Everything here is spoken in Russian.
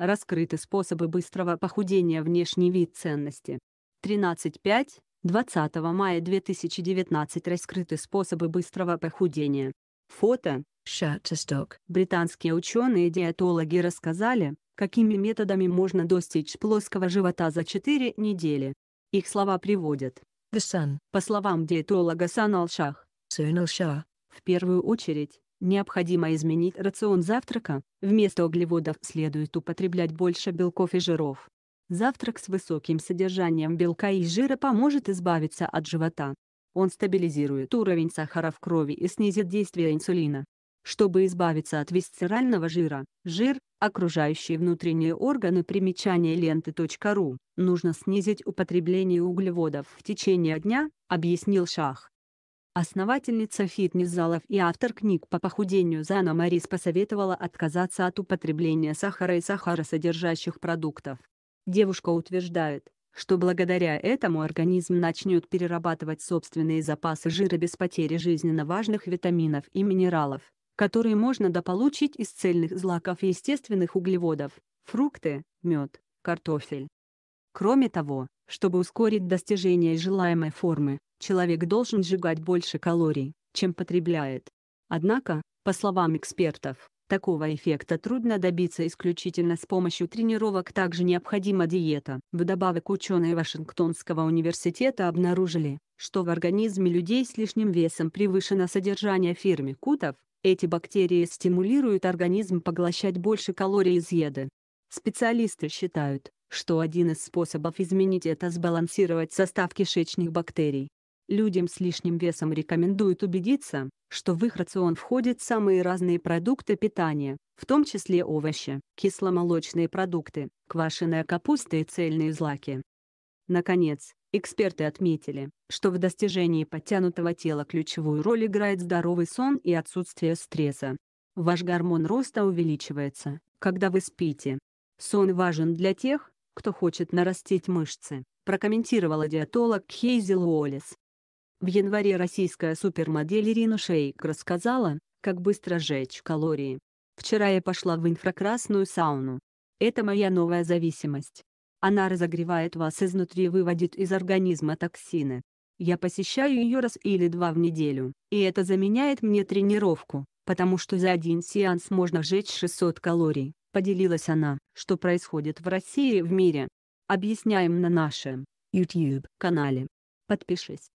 Раскрыты способы быстрого похудения внешний вид ценности. 13.5. 20 мая 2019 раскрыты способы быстрого похудения. Фото. Shutterstock. Британские ученые-диетологи рассказали, какими методами можно достичь плоского живота за 4 недели. Их слова приводят. The Sun. По словам диетолога Санал Шах. В первую очередь, Необходимо изменить рацион завтрака, вместо углеводов следует употреблять больше белков и жиров. Завтрак с высоким содержанием белка и жира поможет избавиться от живота. Он стабилизирует уровень сахара в крови и снизит действие инсулина. Чтобы избавиться от висцерального жира, жир, окружающие внутренние органы примечания ленты.ру, нужно снизить употребление углеводов в течение дня, объяснил Шах. Основательница фитнес-залов и автор книг по похудению Зана Марис посоветовала отказаться от употребления сахара и сахаросодержащих продуктов. Девушка утверждает, что благодаря этому организм начнет перерабатывать собственные запасы жира без потери жизненно важных витаминов и минералов, которые можно дополучить из цельных злаков и естественных углеводов, фрукты, мед, картофель. Кроме того, чтобы ускорить достижение желаемой формы, человек должен сжигать больше калорий, чем потребляет. Однако, по словам экспертов, такого эффекта трудно добиться исключительно с помощью тренировок также необходима диета. Вдобавок ученые Вашингтонского университета обнаружили, что в организме людей с лишним весом превышено содержание фермикутов, эти бактерии стимулируют организм поглощать больше калорий из еды. Специалисты считают, что один из способов изменить это сбалансировать состав кишечных бактерий, Людям с лишним весом рекомендуют убедиться, что в их рацион входят самые разные продукты питания, в том числе овощи, кисломолочные продукты, квашеная капуста и цельные злаки. Наконец, эксперты отметили, что в достижении подтянутого тела ключевую роль играет здоровый сон и отсутствие стресса. Ваш гормон роста увеличивается, когда вы спите. Сон важен для тех, кто хочет нарастить мышцы, прокомментировала диетолог Хейзел Уоллес. В январе российская супермодель Ирина Шейк рассказала, как быстро сжечь калории. «Вчера я пошла в инфракрасную сауну. Это моя новая зависимость. Она разогревает вас изнутри и выводит из организма токсины. Я посещаю ее раз или два в неделю, и это заменяет мне тренировку, потому что за один сеанс можно сжечь 600 калорий», — поделилась она, что происходит в России и в мире. Объясняем на нашем YouTube-канале. Подпишись.